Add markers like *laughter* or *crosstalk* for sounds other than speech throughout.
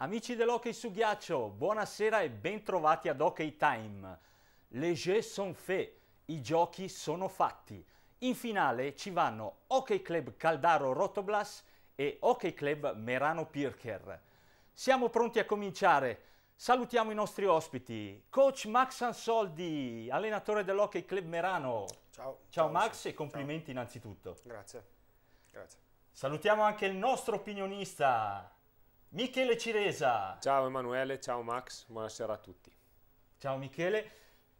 Amici dell'Hockey su Ghiaccio, buonasera e bentrovati ad Hockey Time. Les jeux sont faits, i giochi sono fatti. In finale ci vanno Hockey Club Caldaro Rotoblas e Hockey Club Merano Pirker. Siamo pronti a cominciare. Salutiamo i nostri ospiti. Coach Max Ansoldi, allenatore dell'Hockey Club Merano. Ciao. Ciao, ciao Max sì. e complimenti ciao. innanzitutto. Grazie. Grazie. Salutiamo anche il nostro opinionista, Michele Ciresa. Ciao Emanuele, ciao Max, buonasera a tutti. Ciao Michele,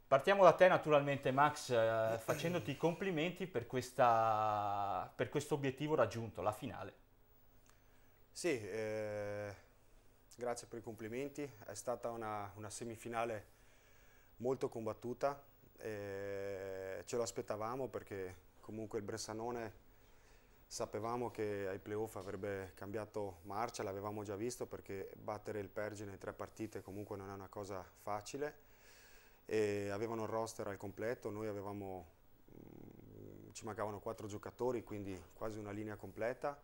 partiamo da te naturalmente Max, eh, *clears throat* facendoti i complimenti per, questa, per questo obiettivo raggiunto, la finale. Sì, eh, grazie per i complimenti, è stata una, una semifinale molto combattuta, eh, ce lo aspettavamo perché comunque il Bressanone Sapevamo che ai playoff avrebbe cambiato marcia, l'avevamo già visto perché battere il Pergine in tre partite comunque non è una cosa facile. E avevano il roster al completo, noi avevamo, mm, ci mancavano quattro giocatori, quindi quasi una linea completa.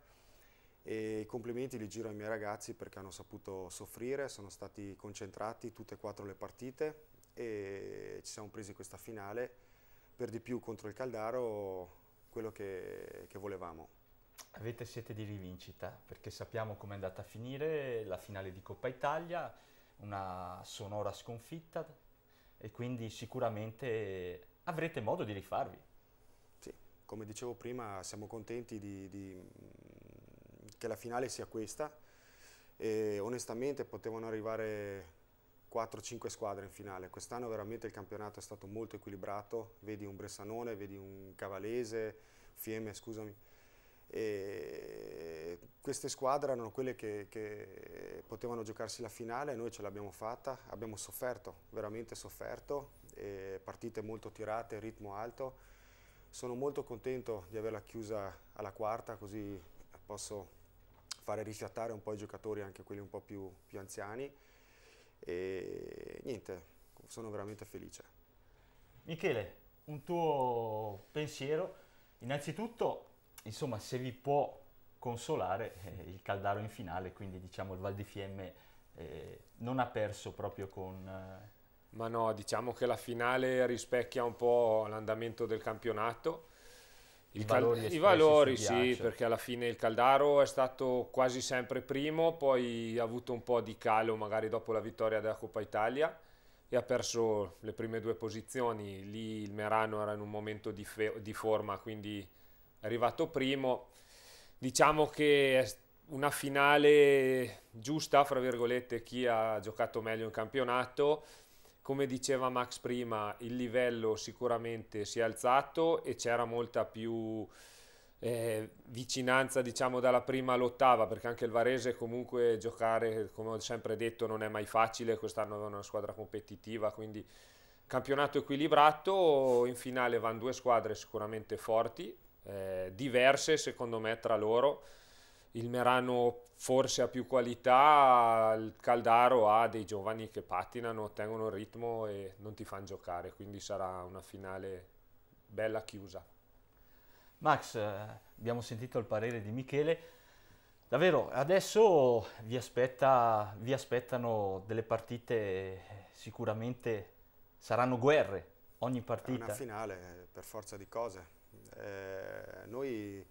E i complimenti li giro ai miei ragazzi perché hanno saputo soffrire, sono stati concentrati tutte e quattro le partite e ci siamo presi questa finale. Per di più contro il Caldaro quello che, che volevamo. Avete sete di rivincita perché sappiamo com'è andata a finire la finale di Coppa Italia, una sonora sconfitta e quindi sicuramente avrete modo di rifarvi. Sì, come dicevo prima siamo contenti di, di, che la finale sia questa e onestamente potevano arrivare 4-5 squadre in finale. Quest'anno veramente il campionato è stato molto equilibrato, vedi un Bressanone, vedi un Cavalese, Fiemme, scusami. E queste squadre erano quelle che, che, potevano giocarsi la finale, noi ce l'abbiamo fatta, abbiamo sofferto, veramente sofferto, partite molto tirate, ritmo alto. Sono molto contento di averla chiusa alla quarta, così posso fare rifiatare un po' i giocatori, anche quelli un po' più, più anziani e niente, sono veramente felice. Michele, un tuo pensiero, innanzitutto, insomma, se vi può consolare eh, il Caldaro in finale, quindi diciamo il Val di Fiemme eh, non ha perso proprio con... Eh... Ma no, diciamo che la finale rispecchia un po' l'andamento del campionato i valori, I valori sì, perché alla fine il Caldaro è stato quasi sempre primo, poi ha avuto un po' di calo magari dopo la vittoria della Coppa Italia e ha perso le prime due posizioni. Lì il Merano era in un momento di, di forma, quindi è arrivato primo. Diciamo che è una finale giusta, fra virgolette, chi ha giocato meglio in campionato come diceva Max prima, il livello sicuramente si è alzato e c'era molta più eh, vicinanza, diciamo, dalla prima all'ottava, perché anche il Varese comunque giocare, come ho sempre detto, non è mai facile, quest'anno è una squadra competitiva, quindi campionato equilibrato, in finale vanno due squadre sicuramente forti, eh, diverse secondo me tra loro il Merano forse ha più qualità, il Caldaro ha dei giovani che patinano, tengono il ritmo e non ti fanno giocare, quindi sarà una finale bella chiusa. Max, eh, abbiamo sentito il parere di Michele, davvero adesso vi, aspetta, vi aspettano delle partite sicuramente, saranno guerre ogni partita. È una finale per forza di cose. Eh, noi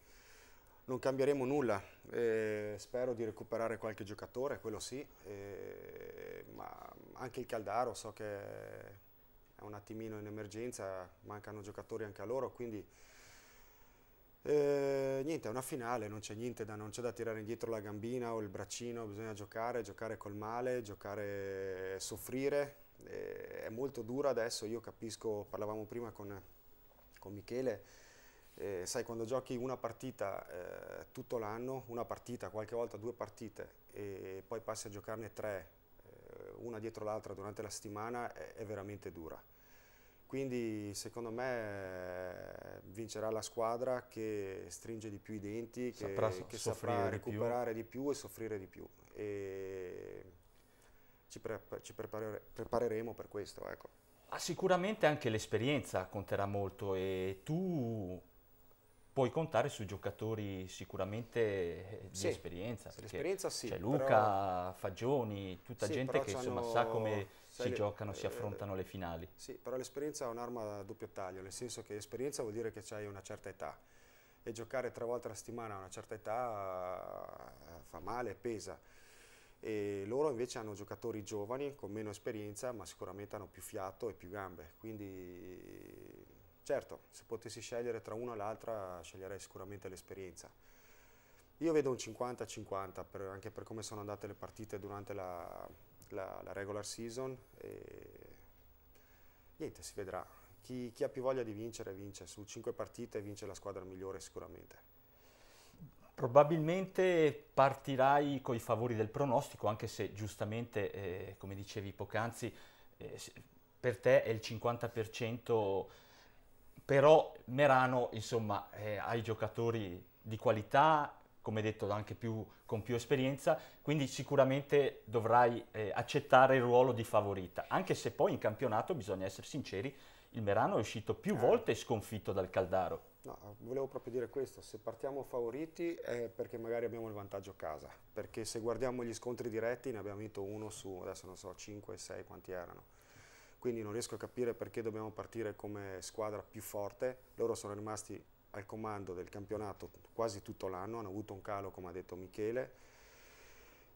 non cambieremo nulla, eh, spero di recuperare qualche giocatore, quello sì, eh, ma anche il Caldaro so che è un attimino in emergenza, mancano giocatori anche a loro, quindi eh, niente, è una finale, non c'è niente da, non c'è da tirare indietro la gambina o il braccino, bisogna giocare, giocare col male, giocare, soffrire, è molto dura adesso, io capisco, parlavamo prima con, con Michele, eh, sai, quando giochi una partita eh, tutto l'anno, una partita, qualche volta due partite, e poi passi a giocarne tre, eh, una dietro l'altra durante la settimana, è, è, veramente dura. Quindi secondo me eh, vincerà la squadra che stringe di più i denti, che saprà, so che saprà recuperare di più. di più. e soffrire di più. E ci, pre ci prepare prepareremo per questo. Ecco. Ah, sicuramente anche l'esperienza conterà molto e tu puoi contare su giocatori sicuramente eh, di sì, esperienza. L'esperienza sì. C'è Luca, però, Fagioni, tutta sì, gente che insomma sa come sai, si giocano, eh, si affrontano le finali. Sì, però l'esperienza è un'arma a doppio taglio, nel senso che esperienza vuol dire che hai una certa età e giocare tre volte alla settimana a una certa età eh, fa male, pesa. E loro invece hanno giocatori giovani con meno esperienza ma sicuramente hanno più fiato e più gambe, quindi Certo, se potessi scegliere tra una o l'altra sceglierei sicuramente l'esperienza. Io vedo un 50-50 anche per come sono andate le partite durante la, la, la regular season e niente, si vedrà. Chi, chi ha più voglia di vincere vince, su cinque partite vince la squadra migliore sicuramente. Probabilmente partirai con i favori del pronostico, anche se giustamente, eh, come dicevi poc'anzi, eh, per te è il 50% però Merano insomma eh, ha i giocatori di qualità come detto anche più, con più esperienza, quindi sicuramente dovrai eh, accettare il ruolo di favorita, anche se poi in campionato, bisogna essere sinceri, il Merano è uscito più eh. volte sconfitto dal Caldaro. No, volevo proprio dire questo, se partiamo favoriti è perché magari abbiamo il vantaggio a casa, perché se guardiamo gli scontri diretti ne abbiamo vinto uno su, adesso non so, 5, 6 quanti erano quindi non riesco a capire perché dobbiamo partire come squadra più forte. Loro sono rimasti al comando del campionato quasi tutto l'anno, hanno avuto un calo come ha detto Michele.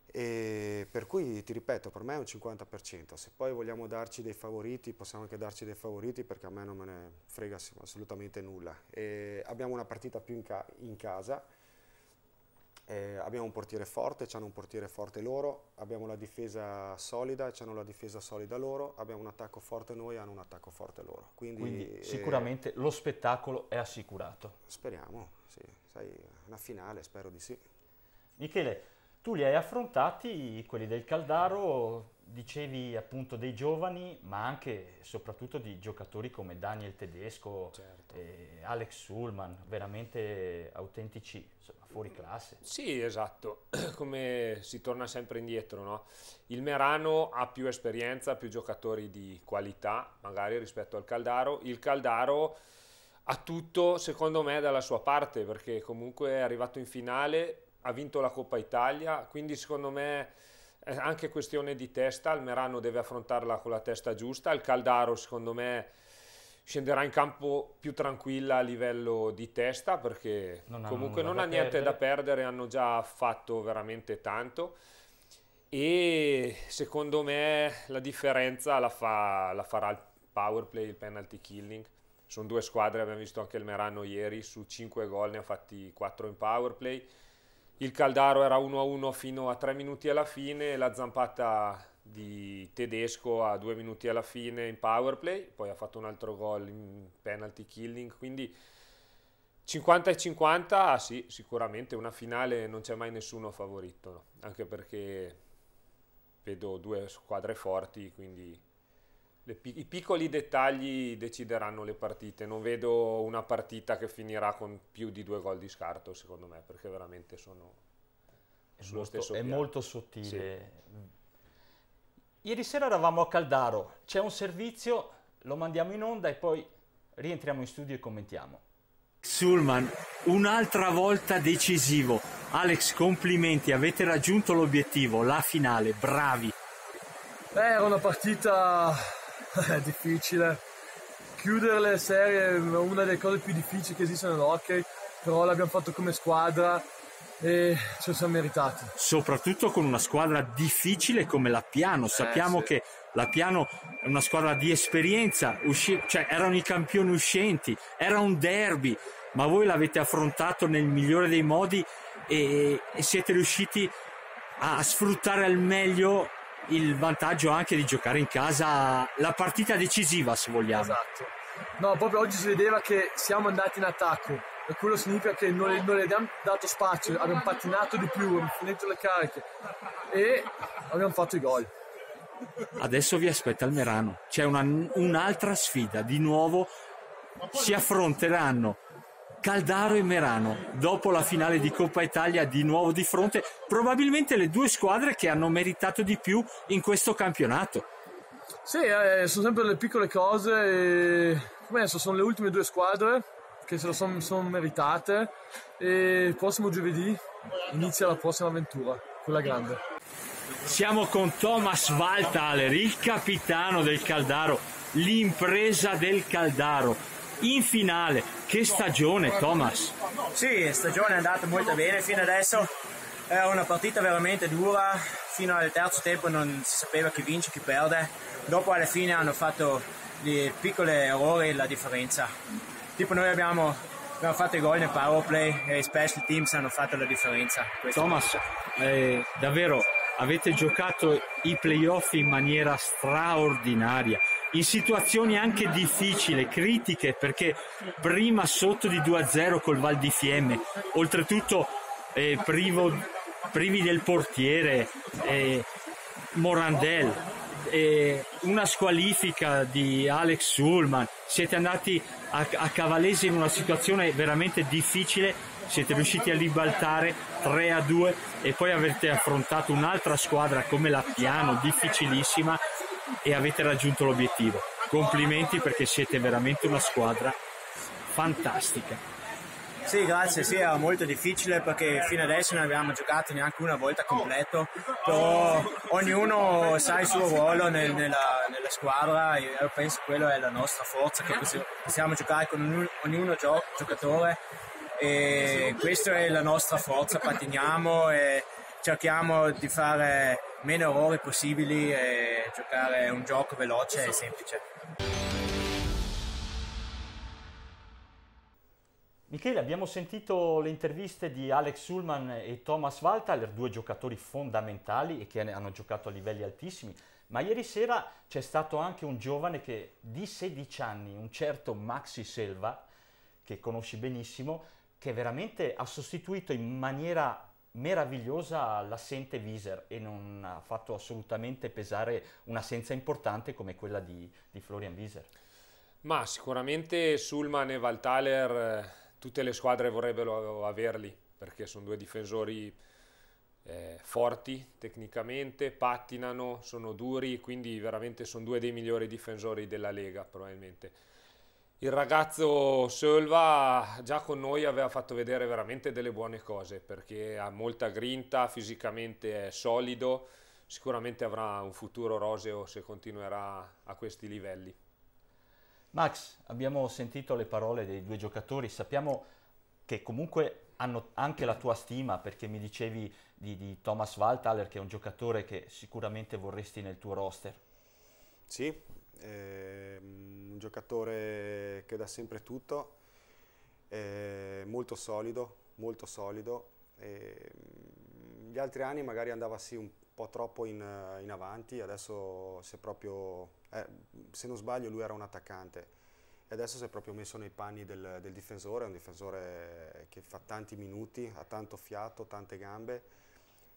E per cui ti ripeto, per me è un 50%, se poi vogliamo darci dei favoriti possiamo anche darci dei favoriti perché a me non me ne frega assolutamente nulla. E abbiamo una partita più in, ca in casa, eh, abbiamo un portiere forte, hanno un portiere forte loro, abbiamo la difesa solida, hanno la difesa solida loro, abbiamo un attacco forte noi, hanno un attacco forte loro. Quindi, Quindi eh, sicuramente eh, lo spettacolo è assicurato. Speriamo, sì, sai, una finale spero di sì. Michele, tu li hai affrontati, quelli del Caldaro, dicevi appunto dei giovani, ma anche e soprattutto di giocatori come Daniel Tedesco, certo. Alex Sulman, veramente autentici, insomma, fuori classe. Sì, esatto, *clears throat* come si torna sempre indietro, no? Il Merano ha più esperienza, più giocatori di qualità, magari rispetto al Caldaro. Il Caldaro ha tutto, secondo me, dalla sua parte, perché comunque è arrivato in finale, ha vinto la Coppa Italia, quindi secondo me è eh, anche questione di testa, il Merano deve affrontarla con la testa giusta, il Caldaro secondo me scenderà in campo più tranquilla a livello di testa perché non comunque non ha niente perdere. da perdere, hanno già fatto veramente tanto e secondo me la differenza la, fa, la farà il power play, il penalty killing. Sono due squadre, abbiamo visto anche il Merano ieri, su 5 gol ne ha fatti 4 in power play il Caldaro era 1-1 fino a 3 minuti alla fine, la zampata di Tedesco a 2 minuti alla fine in power play, poi ha fatto un altro gol in penalty killing, quindi 50 e 50, ah sì, sicuramente una finale non c'è mai nessuno favorito, no? anche perché vedo due squadre forti, quindi i piccoli dettagli decideranno le partite. Non vedo una partita che finirà con più di due gol di scarto, secondo me, perché veramente sono è sullo molto, stesso È piano. molto sottile. Sì. Mm. Ieri sera eravamo a Caldaro, c'è un servizio, lo mandiamo in onda e poi rientriamo in studio e commentiamo. Sulman, un'altra volta decisivo. Alex, complimenti, avete raggiunto l'obiettivo, la finale, bravi. Beh, era una partita *laughs* è difficile. Chiudere le serie è una delle cose più difficili che esistono nell'hockey, però l'abbiamo fatto come squadra e ce lo siamo meritati. Soprattutto con una squadra difficile come la Piano, eh, sappiamo sì. che la Piano è una squadra di esperienza, usci- cioè erano i campioni uscenti, era un derby, ma voi l'avete affrontato nel migliore dei modi e, e siete riusciti a sfruttare al meglio il vantaggio anche di giocare in casa la partita decisiva, se vogliamo. Esatto. No, proprio oggi si vedeva che siamo andati in attacco e quello significa che non, non le abbiamo dato spazio, abbiamo patinato di più, abbiamo finito le cariche e abbiamo fatto i gol. Adesso vi aspetta il Merano, c'è una, un'altra sfida, di nuovo si affronteranno Caldaro e Merano, dopo la finale di Coppa Italia di nuovo di fronte, probabilmente le due squadre che hanno meritato di più in questo campionato. Sì, eh, sono sempre le piccole cose, e... Eh, come adesso sono le ultime due squadre che se lo sono son meritate e il prossimo giovedì inizia la prossima avventura, quella grande. Siamo con Thomas Valtaler, il capitano del Caldaro, l'impresa del Caldaro in finale. Che stagione, Thomas! Sì, stagione è andata molto bene fino adesso. È una partita veramente dura, fino al terzo tempo non si sapeva chi vince, e chi perde. Dopo alla fine hanno fatto dei piccoli errori la differenza. Tipo noi abbiamo, abbiamo fatto i gol nel power play e i special teams hanno fatto la differenza. Thomas, eh, davvero avete giocato i playoff in maniera straordinaria, in situazioni anche difficili, critiche, perché prima sotto di 2-0 col Val di Fiemme, oltretutto eh, privo, privi del portiere eh, Morandel, eh, una squalifica di Alex Sulman, siete andati a, a Cavalese in una situazione veramente difficile siete riusciti a ribaltare 3 a 2 e poi avete affrontato un'altra squadra come la Piano, difficilissima, e avete raggiunto l'obiettivo. Complimenti perché siete veramente una squadra fantastica. Sì, grazie, sì, era molto difficile perché fino adesso non abbiamo giocato neanche una volta completo, però ognuno sa il suo ruolo nel, nella, nella, squadra e io penso che quella è la nostra forza, che possiamo giocare con ognuno, ognuno giocatore e questa è la nostra forza, patiniamo e cerchiamo di fare meno errori possibili e giocare un gioco veloce e semplice. Michele, abbiamo sentito le interviste di Alex Ullman e Thomas Walter, due giocatori fondamentali e che hanno giocato a livelli altissimi, ma ieri sera c'è stato anche un giovane che, di 16 anni, un certo Maxi Selva, che conosci benissimo, che veramente ha sostituito in maniera meravigliosa l'assente Viser e non ha fatto assolutamente pesare un'assenza importante come quella di, di Florian Viser. Ma sicuramente Sulman e Valtaler eh, tutte le squadre vorrebbero averli perché sono due difensori eh, forti tecnicamente, pattinano, sono duri, quindi veramente sono due dei migliori difensori della Lega probabilmente il ragazzo Sölva già con noi aveva fatto vedere veramente delle buone cose perché ha molta grinta, fisicamente è solido, sicuramente avrà un futuro roseo se continuerà a questi livelli. Max, abbiamo sentito le parole dei due giocatori, sappiamo che comunque hanno anche la tua stima perché mi dicevi di, di Thomas Valthaler che è un giocatore che sicuramente vorresti nel tuo roster. Sì, eh, un giocatore che dà sempre tutto, eh, molto solido, molto solido. Eh, gli altri anni magari andava sì un po' troppo in, in avanti, adesso si è proprio, eh, se non sbaglio lui era un attaccante e adesso si è proprio messo nei panni del, del difensore, un difensore che fa tanti minuti, ha tanto fiato, tante gambe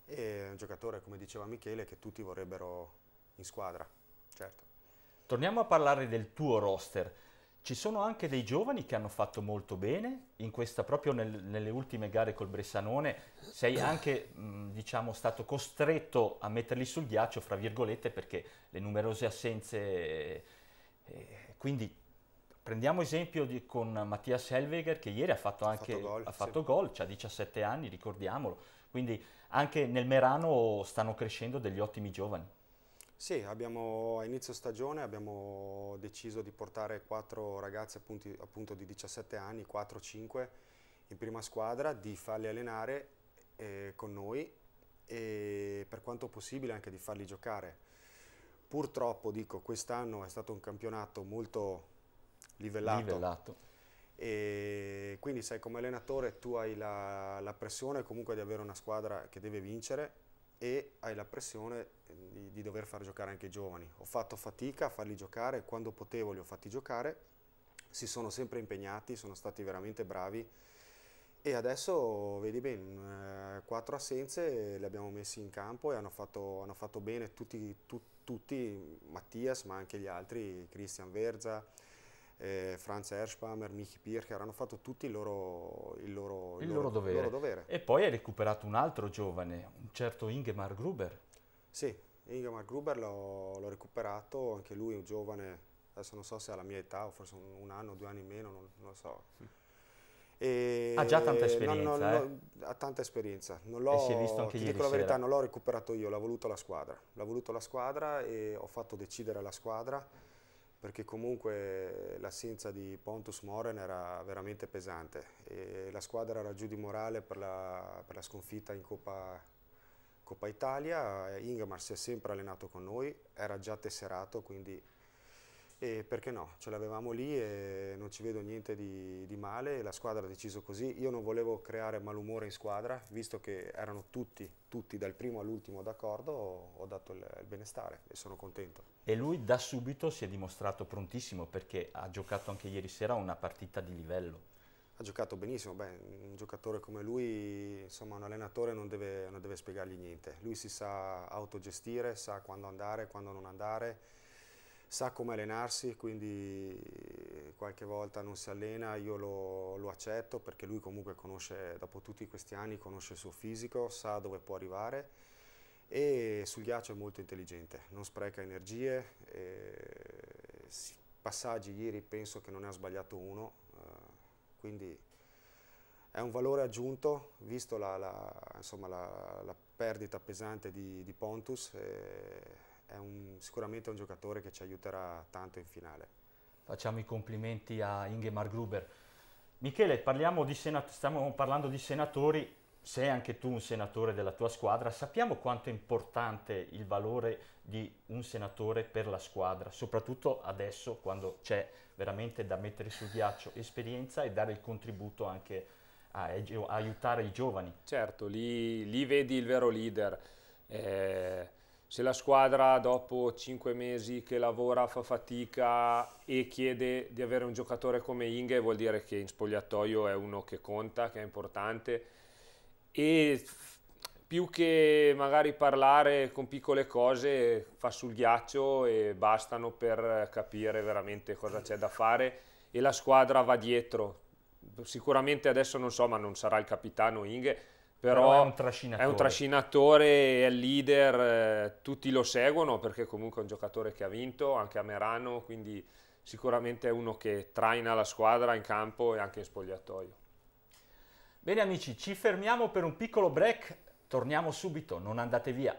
e un giocatore, come diceva Michele, che tutti vorrebbero in squadra, certo. Torniamo a parlare del tuo roster. Ci sono anche dei giovani che hanno fatto molto bene, questa, proprio nel, nelle ultime gare col Bressanone sei anche mm, diciamo, stato costretto a metterli sul ghiaccio, fra virgolette, perché le numerose assenze... Eh, quindi prendiamo esempio di, con Mattias Helweger che ieri ha fatto anche ha fatto gol, ha sì. gol, ha 17 anni, ricordiamolo. Quindi anche nel Merano stanno crescendo degli ottimi giovani. Sì, abbiamo, a inizio stagione abbiamo deciso di portare quattro ragazzi appunto, appunto di 17 anni, 4-5, in prima squadra, di farli allenare eh, con noi e per quanto possibile anche di farli giocare. Purtroppo, dico, quest'anno è stato un campionato molto livellato. livellato. E quindi sai, come allenatore tu hai la, la pressione comunque di avere una squadra che deve vincere e hai la pressione ehm, di, di, dover far giocare anche i giovani. Ho fatto fatica a farli giocare, quando potevo li ho fatti giocare, si sono sempre impegnati, sono stati veramente bravi e adesso vedi bene, eh, quattro assenze le abbiamo messi in campo e hanno fatto, hanno fatto bene tutti, tu, tutti, Mattias ma anche gli altri, Christian Verza, eh, Franz Erspammer, Michi Pircher, hanno fatto tutti il loro, il loro, il il loro, loro dovere. E poi hai recuperato un altro giovane, un certo Ingemar Gruber. Sì, Ingemar Gruber l'ho, recuperato, anche lui è un giovane, adesso non so se ha la mia età o forse un, un anno, due anni meno, non, non lo so. Mm. E ha già tanta esperienza. Non, non, eh? Ha tanta esperienza. Non l'ho, si è visto anche ti dico la verità, non l'ho recuperato io, l'ha voluto la squadra. L'ha voluto la squadra e ho fatto decidere la squadra perché comunque l'assenza di Pontus Moren era veramente pesante e la squadra era giù di morale per la, per la sconfitta in Coppa, Coppa Italia. Ingamar si è sempre allenato con noi, era già tesserato, quindi e perché no? Ce l'avevamo lì e non ci vedo niente di, di male, la squadra ha deciso così, io non volevo creare malumore in squadra, visto che erano tutti, tutti dal primo all'ultimo d'accordo, ho dato il, il, benestare e sono contento. E lui da subito si è dimostrato prontissimo perché ha giocato anche ieri sera una partita di livello. Ha giocato benissimo, Beh, un giocatore come lui, insomma un allenatore non deve, non deve spiegargli niente, lui si sa autogestire, sa quando andare, quando non andare, sa come allenarsi, quindi qualche volta non si allena, io lo, lo, accetto perché lui comunque conosce, dopo tutti questi anni, conosce il suo fisico, sa dove può arrivare e sul ghiaccio è molto intelligente, non spreca energie, eh, passaggi ieri penso che non ne ha sbagliato uno, eh, quindi è un valore aggiunto, visto la, la, insomma, la, la perdita pesante di, di Pontus. Eh, è un, sicuramente è un giocatore che ci aiuterà tanto in finale. Facciamo i complimenti a Ingemar Gruber. Michele, parliamo di stiamo parlando di senatori, sei anche tu un senatore della tua squadra, sappiamo quanto è importante il valore di un senatore per la squadra, soprattutto adesso quando c'è veramente da mettere sul ghiaccio esperienza e dare il contributo anche a, a aiutare i giovani. Certo, lì, lì, vedi il vero leader. Eh, se la squadra dopo 5 mesi che lavora fa fatica e chiede di avere un giocatore come Inge vuol dire che in spogliatoio è uno che conta, che è importante e più che magari parlare con piccole cose fa sul ghiaccio e bastano per capire veramente cosa c'è da fare e la squadra va dietro. Sicuramente adesso non so, ma non sarà il capitano Inge, però, però è, un trascinatore. è un trascinatore, è il leader, eh, tutti lo seguono perché comunque è un giocatore che ha vinto anche a Merano, quindi sicuramente è uno che traina la squadra in campo e anche in spogliatoio. Bene amici, ci fermiamo per un piccolo break, torniamo subito, non andate via.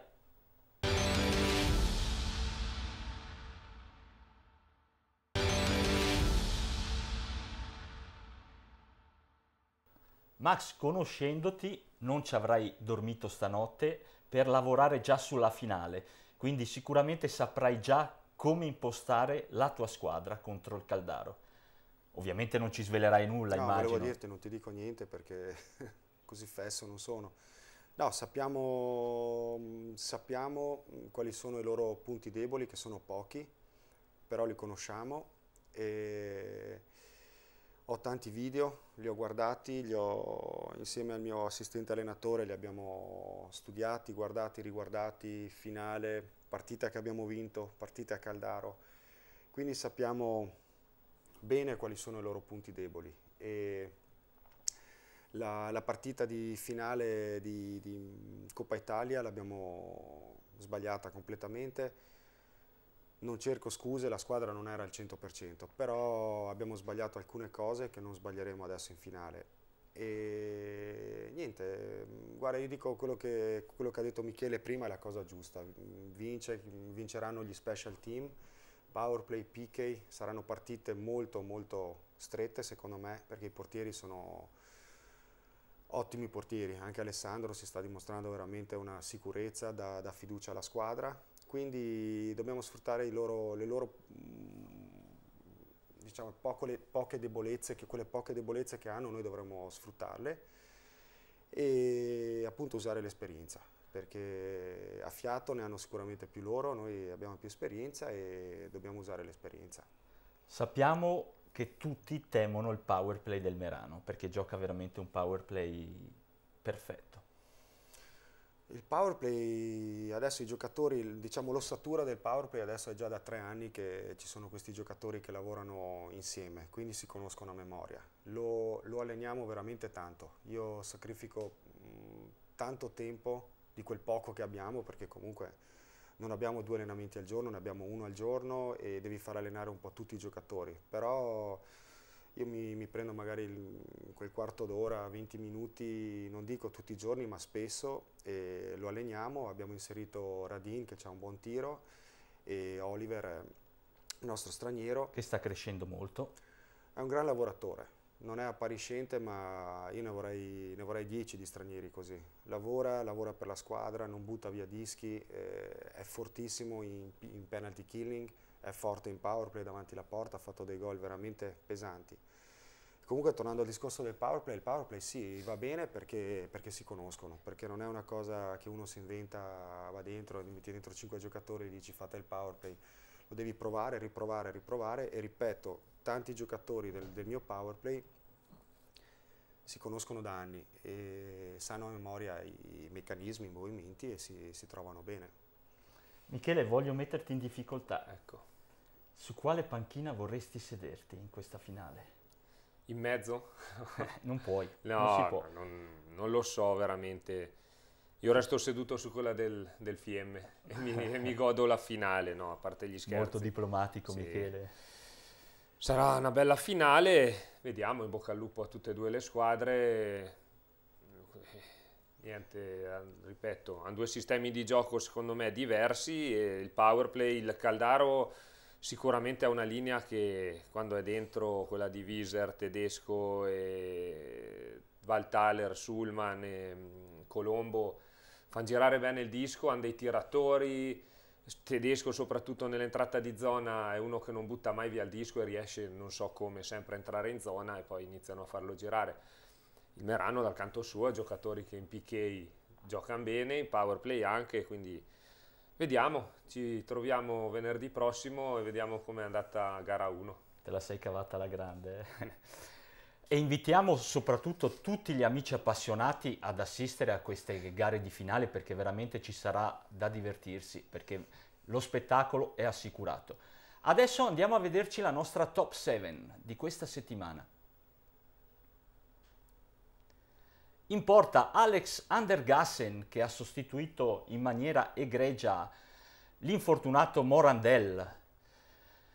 Max, conoscendoti, non ci avrai dormito stanotte per lavorare già sulla finale, quindi sicuramente saprai già come impostare la tua squadra contro il Caldaro. Ovviamente non ci svelerai nulla, no, immagino. No, volevo dirti, non ti dico niente perché *laughs* così fesso non sono. No, sappiamo, mm, sappiamo mm, quali sono i loro punti deboli, che sono pochi, però li conosciamo e ho tanti video, li ho guardati, li ho, insieme al mio assistente allenatore li abbiamo studiati, guardati, riguardati, finale, partita che abbiamo vinto, partita a Caldaro. Quindi sappiamo bene quali sono i loro punti deboli. E la, la partita di finale di, di Coppa Italia l'abbiamo sbagliata completamente non cerco scuse, la squadra non era al 100%, però abbiamo sbagliato alcune cose che non sbaglieremo adesso in finale. E niente, guarda, io dico quello che, quello che ha detto Michele prima è la cosa giusta. Vince, vinceranno gli special team, powerplay, PK, saranno partite molto molto strette secondo me, perché i portieri sono ottimi portieri. Anche Alessandro si sta dimostrando veramente una sicurezza, dà, dà fiducia alla squadra quindi dobbiamo sfruttare loro, le loro mm, diciamo, poche, poche, debolezze, che quelle poche debolezze che hanno noi dovremmo sfruttarle e appunto usare l'esperienza, perché a fiato ne hanno sicuramente più loro, noi abbiamo più esperienza e dobbiamo usare l'esperienza. Sappiamo che tutti temono il power play del Merano, perché gioca veramente un power play perfetto. Il powerplay, adesso i giocatori, diciamo l'ossatura del powerplay adesso è già da tre anni che ci sono questi giocatori che lavorano insieme, quindi si conoscono a memoria. Lo, lo alleniamo veramente tanto. Io sacrifico mh, tanto tempo di quel poco che abbiamo, perché comunque non abbiamo due allenamenti al giorno, ne abbiamo uno al giorno e devi far allenare un po' tutti i giocatori. Però io mi, mi prendo magari il, quel quarto d'ora, 20 minuti, non dico tutti i giorni, ma spesso, e lo alleniamo, abbiamo inserito Radin che ha un buon tiro e Oliver, il nostro straniero. Che sta crescendo molto. È un gran lavoratore, non è appariscente, ma io ne vorrei, ne vorrei 10 di stranieri così. Lavora, lavora per la squadra, non butta via dischi, eh, è fortissimo in, in penalty killing, è forte in powerplay davanti alla porta, ha fatto dei gol veramente pesanti. Comunque tornando al discorso del powerplay, il powerplay sì, va bene perché, perché, si conoscono, perché non è una cosa che uno si inventa, va dentro, metti dentro 5 giocatori e dici fate il powerplay, lo devi provare, riprovare, riprovare e ripeto, tanti giocatori del, del mio powerplay si conoscono da anni e sanno a memoria i meccanismi, i movimenti e si, si trovano bene. Michele, voglio metterti in difficoltà. Ecco. Su quale panchina vorresti sederti in questa finale? In mezzo? Eh, non puoi. *laughs* No, non, può. non, non, lo so veramente. Io resto seduto su quella del, del FM e mi, e mi, *laughs* godo la finale, no, a parte gli scherzi. Molto diplomatico, sì. Michele. Sarà una bella finale, vediamo, in bocca al lupo a tutte e due le squadre. Niente, eh, ripeto, hanno due sistemi di gioco secondo me diversi, il powerplay, il Caldaro sicuramente ha una linea che quando è dentro quella di Wieser, Tedesco, e Valtaler, Sulman, e mm, Colombo, fanno girare bene il disco, hanno dei tiratori, Tedesco soprattutto nell'entrata di zona è uno che non butta mai via il disco e riesce non so come sempre a entrare in zona e poi iniziano a farlo girare il Merano dal canto suo ha giocatori che in PK giocano bene, in power play anche, quindi vediamo, ci troviamo venerdì prossimo e vediamo com'è andata gara 1. Te la sei cavata alla grande. Eh. e invitiamo soprattutto tutti gli amici appassionati ad assistere a queste gare di finale perché veramente ci sarà da divertirsi, perché lo spettacolo è assicurato. Adesso andiamo a vederci la nostra top 7 di questa settimana. in porta Alex Andergassen che ha sostituito in maniera egregia l'infortunato Morandel.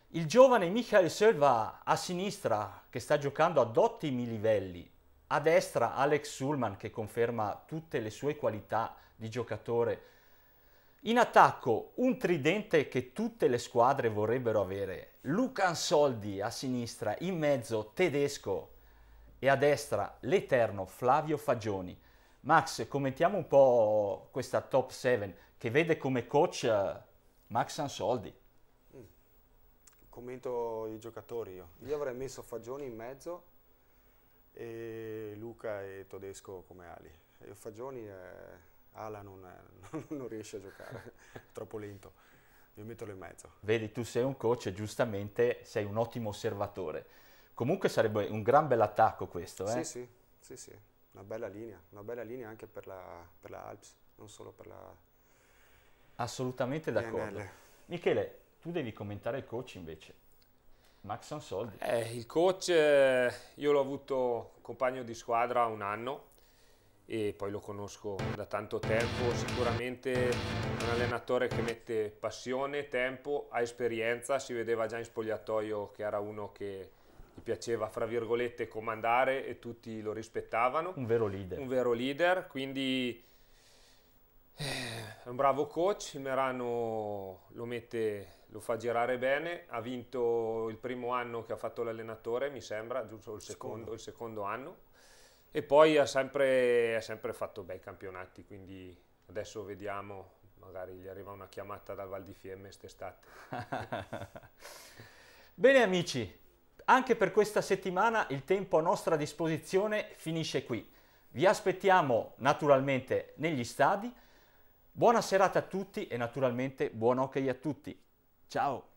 Il giovane Michael Selva a sinistra che sta giocando ad ottimi livelli, a destra Alex Sulman che conferma tutte le sue qualità di giocatore. In attacco un tridente che tutte le squadre vorrebbero avere. Lucan Soldi a sinistra, in mezzo tedesco e a destra l'eterno Flavio Fagioni. Max, commentiamo un po' questa top 7 che vede come coach eh, Max Ansoldi. Mm. Commento i giocatori io. Io avrei messo Fagioni in mezzo e Luca e Tedesco come ali. E Fagioni, eh, Ala non, è, non riesce a giocare, è *laughs* troppo lento. Io metto in mezzo. Vedi, tu sei un coach e giustamente sei un ottimo osservatore Comunque sarebbe un gran bell'attacco questo, eh? Sì, sì, sì, sì, una bella linea, una bella linea anche per la, per la Alps, non solo per la... Assolutamente d'accordo. Michele, tu devi commentare il coach invece. Max Sansoldi. Eh, il coach eh, io l'ho avuto compagno di squadra un anno e poi lo conosco da tanto tempo, sicuramente un allenatore che mette passione, tempo, ha esperienza, si vedeva già in spogliatoio che era uno che gli piaceva, fra virgolette, comandare e tutti lo rispettavano. Un vero leader. Un vero leader, quindi è eh, un bravo coach, Merano lo, mette, lo fa girare bene, ha vinto il primo anno che ha fatto l'allenatore, mi sembra, giusto il secondo, il secondo anno, e poi ha sempre, ha sempre fatto bei campionati, quindi adesso vediamo, magari gli arriva una chiamata dal Val di Fiemme quest'estate. *laughs* Bene amici, anche per questa settimana il tempo a nostra disposizione finisce qui. Vi aspettiamo naturalmente negli stadi. Buona serata a tutti e naturalmente buon hockey a tutti. Ciao!